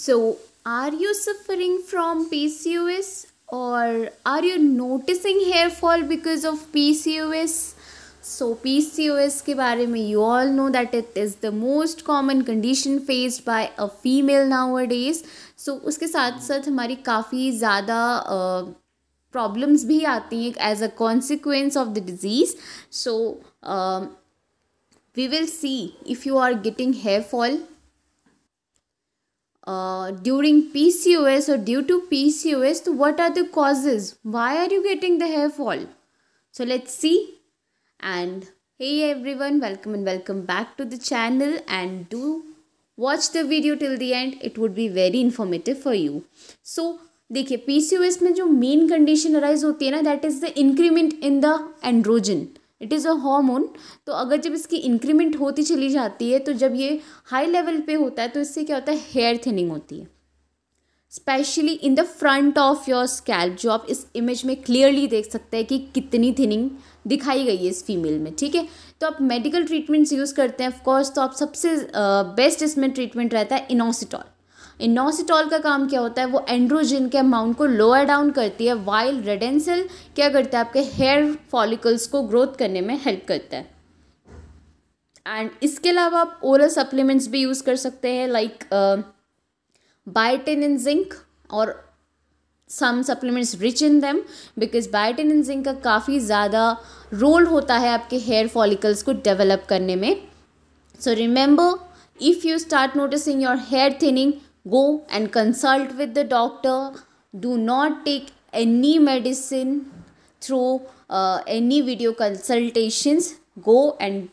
So, are you suffering from PCOS or are you noticing hair fall because of PCOS? So, PCOS के बारे में you all know that it is the most common condition faced by a female nowadays. So, उसके साथ साथ हमारी काफ़ी ज़्यादा problems भी आती हैं as a consequence of the disease so we will see if you are getting hair fall. Uh, during PCOS or due to PCOS, so what are the causes? Why are you getting the hair fall? So let's see. And hey everyone, welcome and welcome back to the channel and do watch the video till the end. It would be very informative for you. So देखिए PCOS. में जो main condition arise होती है ना that the the increment it is a hormone तो अगर जब इसकी इंक्रीमेंट होती चली जाती है तो जब ये हाई लेवल पे होता है तो इससे क्या होता है हेयर थिनिंग होती है specially in the front of your scalp जो आप इस इमेज में क्लियरली देख सकते हैं कि कितनी थिनिंग दिखाई गई है इस फीमेल में ठीक है तो आप मेडिकल ट्रीटमेंट्स यूज़ करते हैं ऑफकोर्स तो आप सबसे बेस्ट इसमें ट्रीटमेंट रहता है इनोसिटॉल इनोसिटॉल का काम क्या होता है वो एंड्रोजिन के अमाउंट को लोअर डाउन करती है वाइल रेडेंसिल क्या करता है आपके हेयर फॉलिकल्स को ग्रोथ करने में हेल्प करता है एंड इसके अलावा आप ओरल सप्लीमेंट्स भी यूज़ कर सकते हैं लाइक बायोटिन इन जिंक और some supplements rich in them because biotin in zinc का काफ़ी ज़्यादा रोल होता है आपके हेयर फॉलिकल्स को डेवलप करने में so remember if you start noticing your hair thinning Go and consult with the doctor. Do not take any medicine through uh, any video consultations. Go and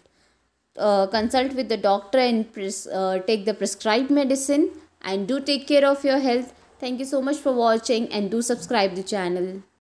uh, consult with the doctor and uh, take the prescribed medicine and do take care of your health. Thank you so much for watching and do subscribe the channel.